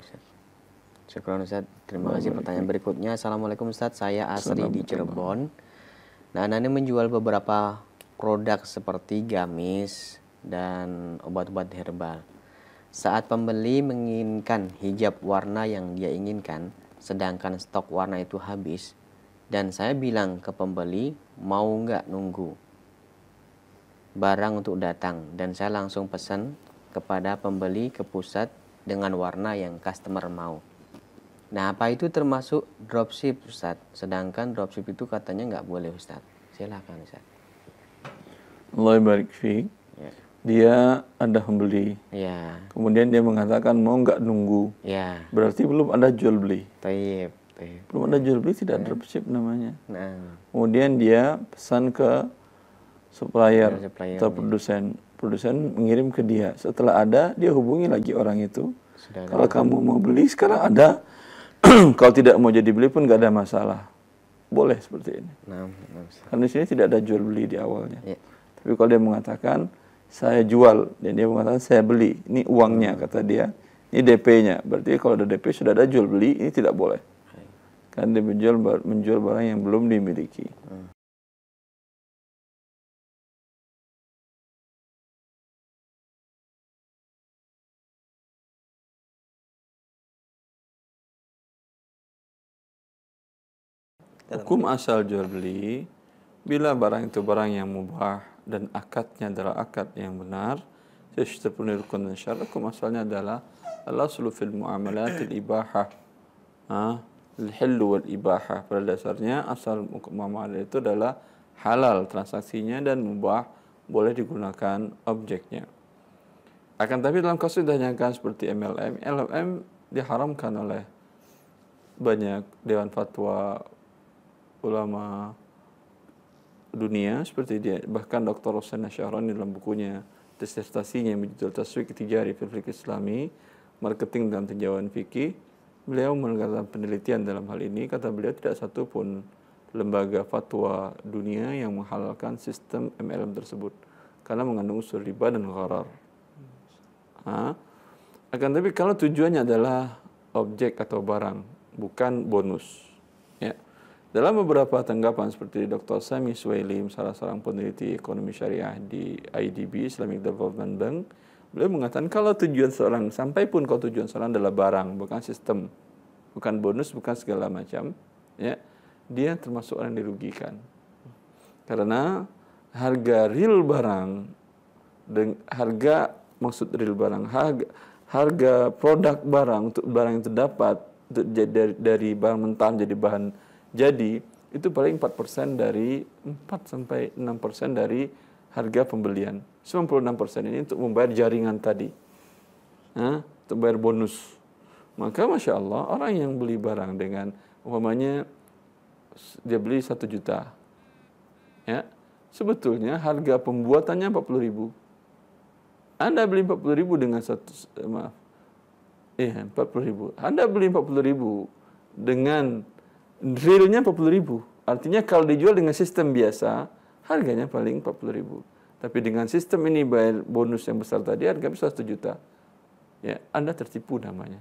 Ustaz. Ustaz. Terima kasih pertanyaan berikutnya. Assalamualaikum Ustaz. Saya asli di Cirebon. Nah, Nani menjual beberapa produk seperti gamis dan obat-obat herbal. Saat pembeli menginginkan hijab warna yang dia inginkan, sedangkan stok warna itu habis, dan saya bilang ke pembeli mau nggak nunggu barang untuk datang dan saya langsung pesan kepada pembeli ke pusat dengan warna yang customer mau. Nah, apa itu termasuk dropship, Ustaz? Sedangkan dropship itu katanya nggak boleh, Ustaz. Silakan, Ustaz. Allah barik fi. Ya. Dia ada pembeli. Ya. Kemudian dia mengatakan mau nggak nunggu. Ya. Berarti belum ada jual beli. Taib. Belum ada jual beli tidak ya. dropship namanya. Nah. Kemudian dia pesan ke supplier, supplier atau produsen produsen mengirim ke dia. Setelah ada, dia hubungi lagi orang itu. Sudah Kalau ada. kamu mau beli, sekarang ada. Kalau tidak mau jadi beli pun gak ada masalah. Boleh seperti ini. Nah, nah Karena di sini tidak ada jual beli di awalnya. Ya. Tapi kalau dia mengatakan saya jual dan dia mengatakan saya beli, ini uangnya hmm. kata dia, ini DP-nya. Berarti kalau ada DP sudah ada jual beli, ini tidak boleh. Karena dia menjual menjual barang yang belum dimiliki. Hmm. Hukum asal jual beli bila barang itu barang yang mubah dan akadnya adalah akad yang benar, sesuatu rukun dan syarat, hukum asalnya adalah al-aslu fil muamalat al-ibahah. Al-hillu wal-ibahah. Pada dasarnya asal muamalat itu adalah halal transaksinya dan mubah boleh digunakan objeknya. Akan tapi dalam kasus ditanyakan seperti MLM, MLM diharamkan oleh banyak dewan fatwa ulama dunia seperti dia bahkan Dr. Hussein Syahrani dalam bukunya disertasinya berjudul Taswik Tijari fil Islami Marketing dan Tinjauan Fikih beliau melakukan penelitian dalam hal ini kata beliau tidak satu pun lembaga fatwa dunia yang menghalalkan sistem MLM tersebut karena mengandung unsur riba dan gharar. Akan tapi kalau tujuannya adalah objek atau barang bukan bonus ya dalam beberapa tanggapan seperti Dr. Sami Swailim, salah seorang peneliti ekonomi syariah di IDB, Islamic Development Bank, beliau mengatakan kalau tujuan seorang, sampai pun kalau tujuan seorang adalah barang, bukan sistem, bukan bonus, bukan segala macam, ya dia termasuk orang yang dirugikan. Karena harga real barang, harga maksud real barang, harga, harga produk barang untuk barang yang terdapat untuk dari, dari barang mentah menjadi bahan jadi itu paling 4% dari 4 sampai 6% dari harga pembelian. 96% ini untuk membayar jaringan tadi. Nah, untuk bayar bonus. Maka Masya Allah, orang yang beli barang dengan umpamanya dia beli 1 juta. Ya, sebetulnya harga pembuatannya 40 ribu. Anda beli 40 ribu dengan satu, eh, maaf, iya 40 ribu. Anda beli 40 ribu dengan realnya 40 ribu. Artinya kalau dijual dengan sistem biasa, harganya paling 40 ribu. Tapi dengan sistem ini bayar bonus yang besar tadi, harga bisa 1 juta. Ya, Anda tertipu namanya.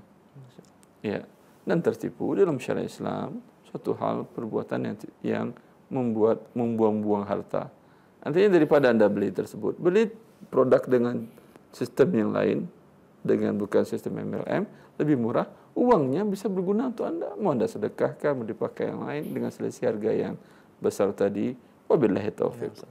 Ya, dan tertipu dalam syariat Islam suatu hal perbuatan yang yang membuat membuang-buang harta. Artinya daripada Anda beli tersebut, beli produk dengan sistem yang lain dengan bukan sistem MLM lebih murah uangnya bisa berguna untuk anda mau anda sedekahkan mau dipakai yang lain dengan selisih harga yang besar tadi wabillahi taufik ya,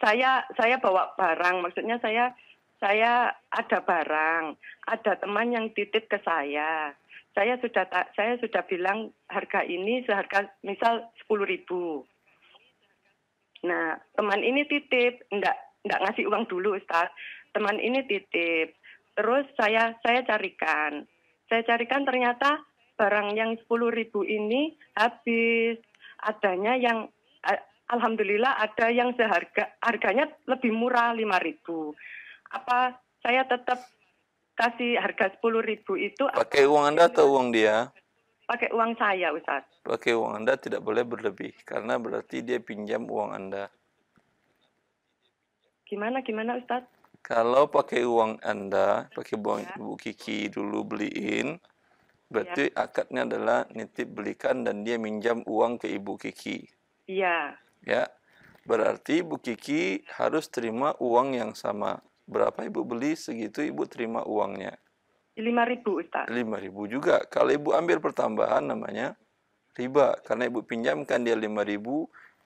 saya saya bawa barang maksudnya saya saya ada barang, ada teman yang titip ke saya. Saya sudah tak, saya sudah bilang harga ini seharga misal sepuluh ribu. Nah, teman ini titip, enggak enggak ngasih uang dulu, Ustaz. Teman ini titip. Terus saya saya carikan. Saya carikan ternyata barang yang sepuluh ribu ini habis. Adanya yang alhamdulillah ada yang seharga harganya lebih murah ribu apa saya tetap kasih harga sepuluh ribu itu pakai uang anda atau uang dia pakai uang saya Ustaz pakai uang anda tidak boleh berlebih karena berarti dia pinjam uang anda gimana gimana Ustaz kalau pakai uang anda pakai uang ya. ibu Kiki dulu beliin ya. berarti ya. akadnya adalah nitip belikan dan dia minjam uang ke ibu Kiki iya ya berarti ibu Kiki harus terima uang yang sama Berapa ibu beli segitu ibu terima uangnya? 5000 Ustaz. 5000 juga. Kalau ibu ambil pertambahan namanya riba. Karena ibu pinjamkan dia 5000,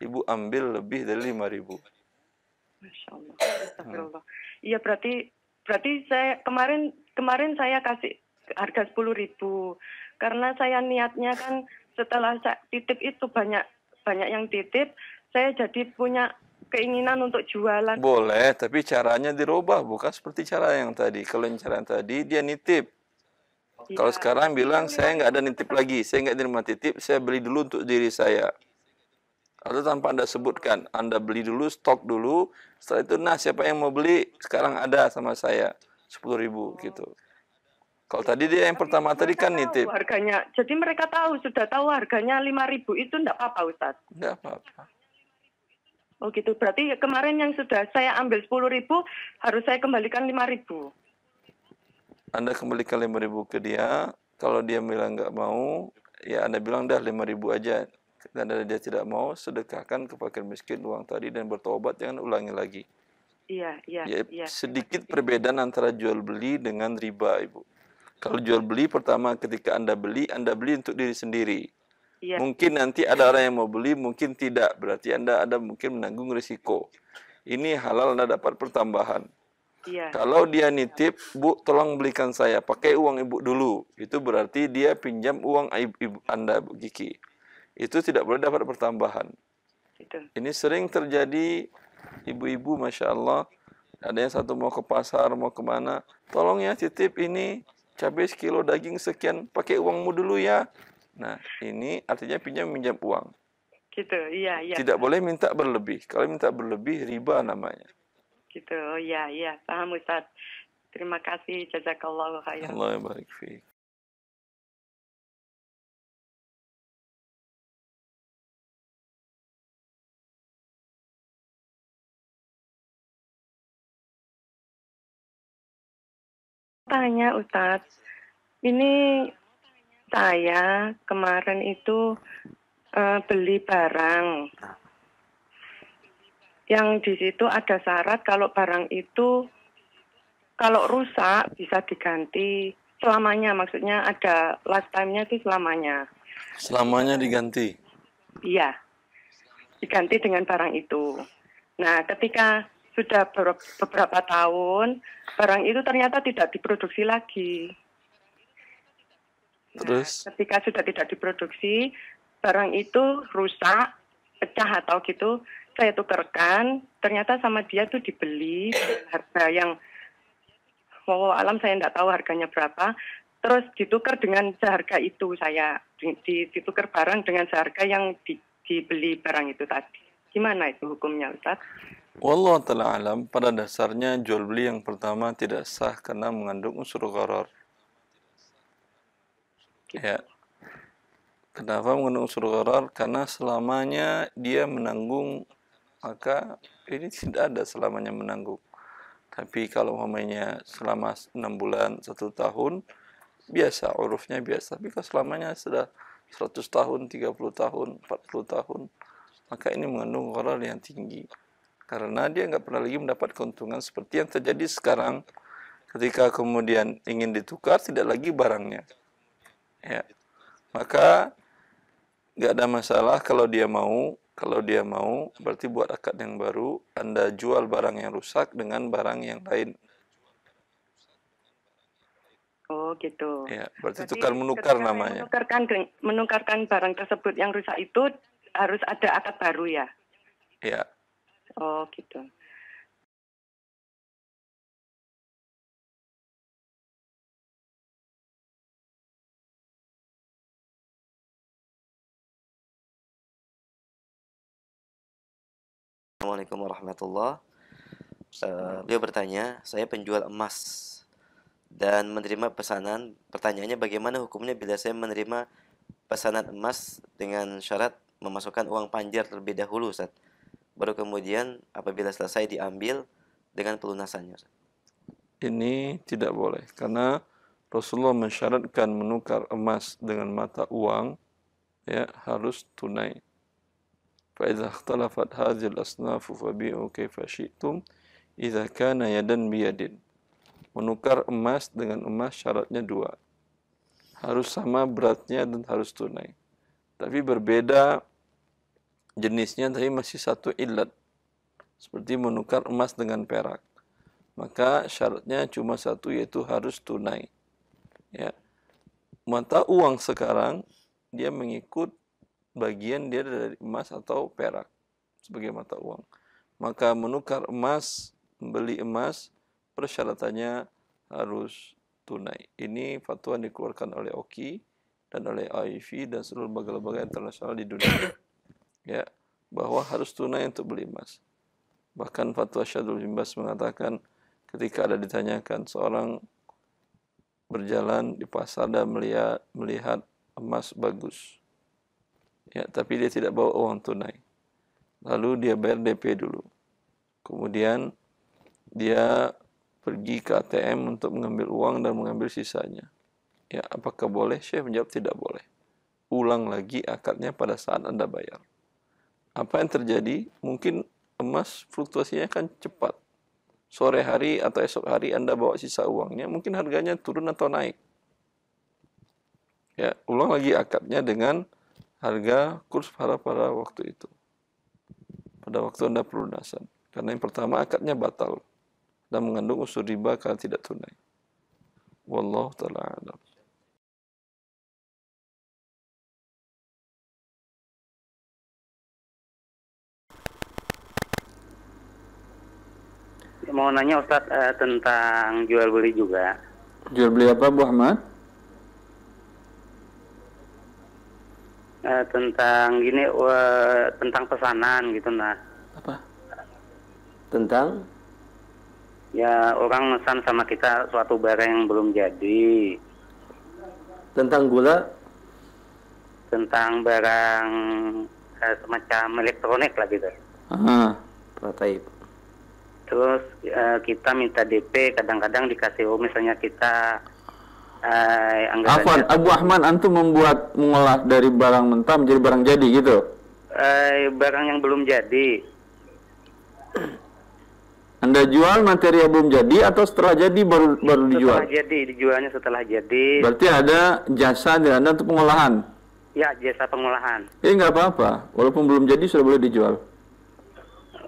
ibu ambil lebih dari 5000. Masya Allah. Hmm. Astagfirullah. Hmm. Iya berarti berarti saya kemarin kemarin saya kasih harga 10000 karena saya niatnya kan setelah saya titip itu banyak banyak yang titip, saya jadi punya keinginan untuk jualan. Boleh, tapi caranya dirubah, bukan seperti cara yang tadi. Kalau yang cara yang tadi dia nitip. Ya. Kalau sekarang bilang saya nggak ada nitip lagi, saya nggak terima titip, saya beli dulu untuk diri saya. Atau tanpa Anda sebutkan, Anda beli dulu, stok dulu, setelah itu, nah siapa yang mau beli, sekarang ada sama saya, sepuluh ribu oh. gitu. Kalau tadi dia yang pertama tadi kan nitip. Harganya, jadi mereka tahu, sudah tahu harganya lima ribu, itu nggak apa-apa Ustaz? Nggak apa-apa. Oh gitu, berarti kemarin yang sudah saya ambil sepuluh ribu, harus saya kembalikan lima ribu? Anda kembalikan lima ribu ke dia, kalau dia bilang nggak mau, ya Anda bilang dah lima ribu aja. Dan dia tidak mau, sedekahkan ke fakir miskin uang tadi dan bertobat, jangan ulangi lagi. Iya, iya, ya, iya. Sedikit perbedaan antara jual beli dengan riba, Ibu. Kalau jual beli pertama ketika Anda beli, Anda beli untuk diri sendiri Ya. Mungkin nanti ada orang yang mau beli, mungkin tidak. Berarti Anda ada mungkin menanggung risiko. Ini halal Anda dapat pertambahan. Ya. Kalau dia nitip, Bu, tolong belikan saya pakai uang Ibu dulu. Itu berarti dia pinjam uang Ibu Anda, Bu Kiki. Itu tidak boleh dapat pertambahan. Itu. Ini sering terjadi ibu-ibu, masya Allah. Ada yang satu mau ke pasar, mau kemana. Tolong ya titip ini cabai sekilo daging sekian pakai uangmu dulu ya Nah, ini artinya pinjam minjam uang. Gitu, iya, iya. Tidak boleh minta berlebih. Kalau minta berlebih, riba namanya. Gitu, oh iya, iya. Paham Ustaz. Terima kasih. jazakallah khairan. Allah yang baik, Tanya Ustaz, ini saya kemarin itu uh, beli barang. Yang di situ ada syarat kalau barang itu kalau rusak bisa diganti selamanya. Maksudnya ada lifetime nya itu selamanya. Selamanya diganti. Iya. Diganti dengan barang itu. Nah, ketika sudah beberapa tahun barang itu ternyata tidak diproduksi lagi. Nah, Terus? Nah, ketika sudah tidak diproduksi, barang itu rusak, pecah atau gitu, saya tukarkan Ternyata sama dia tuh dibeli harga yang wow alam saya tidak tahu harganya berapa. Terus ditukar dengan seharga itu saya ditukar barang dengan seharga yang di, dibeli barang itu tadi. Gimana itu hukumnya Ustaz? Wallahu alam pada dasarnya jual beli yang pertama tidak sah karena mengandung unsur gharar. Gitu. Ya. Kenapa mengandung unsur gharar? Karena selamanya dia menanggung, maka ini tidak ada selamanya menanggung. Tapi kalau umpamanya selama 6 bulan, 1 tahun, biasa, urufnya biasa. Tapi kalau selamanya sudah 100 tahun, 30 tahun, 40 tahun, maka ini mengandung gharar yang tinggi. Karena dia nggak pernah lagi mendapat keuntungan seperti yang terjadi sekarang ketika kemudian ingin ditukar tidak lagi barangnya ya maka nggak ada masalah kalau dia mau kalau dia mau berarti buat akad yang baru anda jual barang yang rusak dengan barang yang lain Oh gitu. Ya, berarti, berarti tukar menukar namanya. Menukarkan menukarkan barang tersebut yang rusak itu harus ada akad baru ya. Ya. Oh gitu. Assalamualaikum warahmatullahi uh, eh, Beliau bertanya, saya penjual emas dan menerima pesanan. Pertanyaannya bagaimana hukumnya bila saya menerima pesanan emas dengan syarat memasukkan uang panjar terlebih dahulu Ustaz. Baru kemudian apabila selesai diambil dengan pelunasannya Ini tidak boleh karena Rasulullah mensyaratkan menukar emas dengan mata uang ya harus tunai. فإذا اختلفت هذه الأصناف فبيعوا كيف شئتم إذا كان يدا بيد menukar emas dengan emas syaratnya dua harus sama beratnya dan harus tunai tapi berbeda jenisnya tapi masih satu ilat seperti menukar emas dengan perak maka syaratnya cuma satu yaitu harus tunai ya mata uang sekarang dia mengikut bagian dia dari emas atau perak sebagai mata uang. Maka menukar emas, membeli emas, persyaratannya harus tunai. Ini fatwa yang dikeluarkan oleh OKI dan oleh AIV dan seluruh lembaga-lembaga internasional di dunia. ya, bahwa harus tunai untuk beli emas. Bahkan fatwa Syadul Jimbas mengatakan ketika ada ditanyakan seorang berjalan di pasar dan melihat, melihat emas bagus ya tapi dia tidak bawa uang tunai lalu dia bayar DP dulu kemudian dia pergi ke ATM untuk mengambil uang dan mengambil sisanya ya apakah boleh Syekh menjawab tidak boleh ulang lagi akadnya pada saat anda bayar apa yang terjadi mungkin emas fluktuasinya kan cepat sore hari atau esok hari anda bawa sisa uangnya mungkin harganya turun atau naik ya ulang lagi akadnya dengan harga kurs para para waktu itu. Pada waktu Anda pelunasan. Karena yang pertama akadnya batal dan mengandung unsur riba karena tidak tunai. Wallahu taala alam. Mau nanya Ustaz uh, tentang jual beli juga. Jual beli apa Bu Ahmad? Eh, tentang gini uh, tentang pesanan gitu nah apa tentang ya orang pesan sama kita suatu barang yang belum jadi tentang gula tentang barang uh, semacam elektronik lah gitu ah terus uh, kita minta DP kadang-kadang dikasih oh misalnya kita uh, Afwan, Abu Ahmad antum membuat mengolah dari barang mentah menjadi barang jadi gitu? Uh, barang yang belum jadi. Anda jual materi yang belum jadi atau setelah jadi baru baru setelah dijual? Setelah jadi, dijualnya setelah jadi. Berarti ada jasa dari Anda untuk pengolahan? Ya, jasa pengolahan. eh, nggak apa-apa, walaupun belum jadi sudah boleh dijual.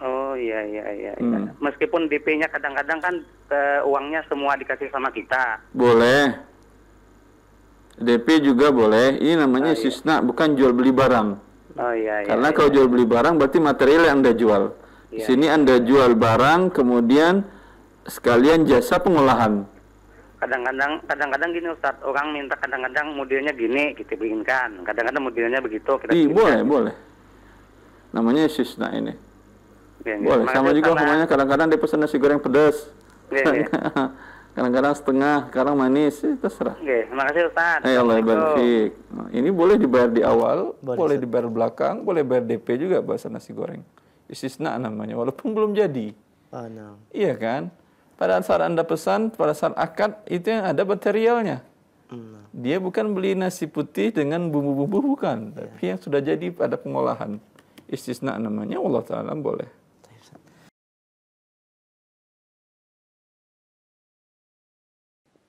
Oh iya iya iya. iya. Hmm. Meskipun DP-nya kadang-kadang kan uh, uangnya semua dikasih sama kita. Boleh. DP juga boleh. Ini namanya oh, ah, sisna, iya. bukan jual beli barang. Oh iya. iya Karena iya, kalau iya. jual beli barang berarti material yang anda jual. Iya. Di sini anda jual barang, kemudian sekalian jasa pengolahan. Kadang-kadang, kadang-kadang gini Ustadz, orang minta kadang-kadang modelnya gini kita inginkan. kadang-kadang modelnya begitu kita. Iya boleh boleh. Namanya sisna ini. iya. iya. boleh. Sama juga namanya kadang-kadang dia pesan nasi goreng pedas. Iya, iya. kadang-kadang setengah, kadang manis, ya, terserah. Oke, terima kasih Ustaz. Eh, Allah Nah, ini boleh dibayar di awal, boleh, boleh dibayar belakang, boleh bayar DP juga bahasa nasi goreng. Istisna namanya, walaupun belum jadi. Oh, ah, no. Nah. Iya kan? Pada saat Anda pesan, pada saat akad, itu yang ada materialnya. Hmm, nah. Dia bukan beli nasi putih dengan bumbu-bumbu, bukan. Yeah. Tapi iya. yang sudah jadi pada pengolahan. Istisna namanya, Allah Ta'ala boleh.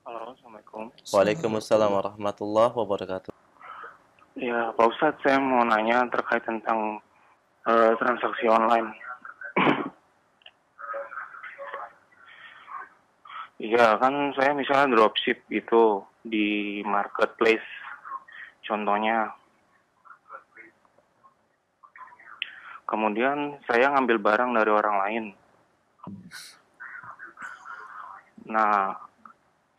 Assalamualaikum. Waalaikumsalam warahmatullahi wabarakatuh. Ya, Pak Ustadz, saya mau nanya terkait tentang uh, transaksi online. Iya kan saya misalnya dropship itu di marketplace contohnya. Kemudian saya ngambil barang dari orang lain. Nah,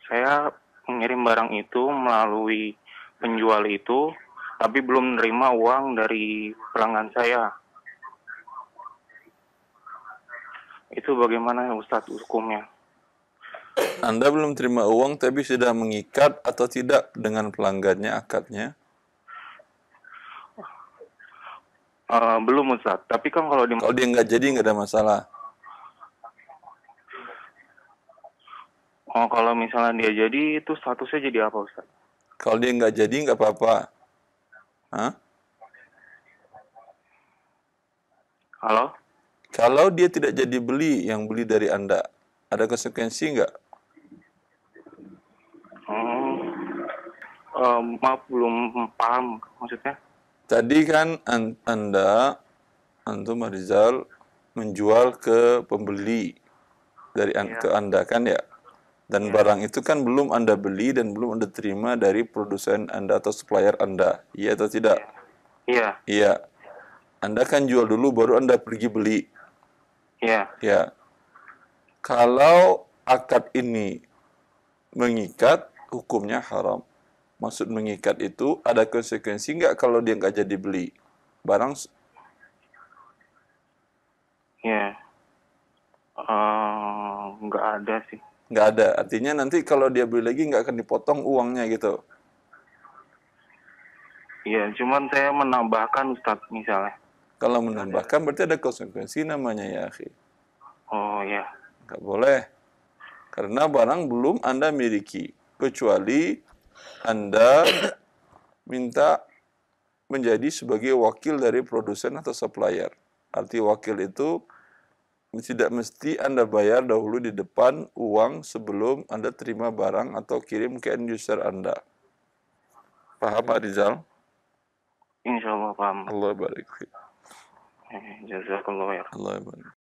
saya mengirim barang itu melalui penjual itu, tapi belum menerima uang dari pelanggan saya. Itu bagaimana Ustadz hukumnya? Anda belum terima uang tapi sudah mengikat atau tidak dengan pelanggannya akadnya? Uh, belum ustadz, tapi kan kalau di... kalau dia nggak jadi nggak ada masalah. Oh, kalau misalnya dia jadi, itu statusnya jadi apa, Ustaz? Kalau dia nggak jadi, nggak apa-apa. Hah? Halo? Kalau dia tidak jadi beli, yang beli dari Anda, ada konsekuensi nggak? Oh, um, maaf, belum paham maksudnya. Tadi kan Anda, Antum Rizal, menjual ke pembeli dari an ya. ke Anda kan ya? Dan yeah. barang itu kan belum Anda beli dan belum Anda terima dari produsen Anda atau supplier Anda. Iya atau tidak? Iya. Iya. Anda kan jual dulu baru Anda pergi beli. Iya. Iya. Kalau akad ini mengikat, hukumnya haram. Maksud mengikat itu ada konsekuensi nggak kalau dia nggak jadi beli barang? Iya. Yeah. Uh, nggak ada sih nggak ada. Artinya nanti kalau dia beli lagi nggak akan dipotong uangnya gitu. Iya, cuman saya menambahkan Ustaz misalnya. Kalau menambahkan berarti ada konsekuensi namanya ya, akhi. Oh iya. Nggak boleh. Karena barang belum Anda miliki. Kecuali Anda minta menjadi sebagai wakil dari produsen atau supplier. Arti wakil itu tidak mesti Anda bayar dahulu di depan uang sebelum Anda terima barang atau kirim ke end user Anda. Paham Pak iya. Rizal? Insya Allah paham. Allah barik. Eh, Jazakallah ya. Allah barik.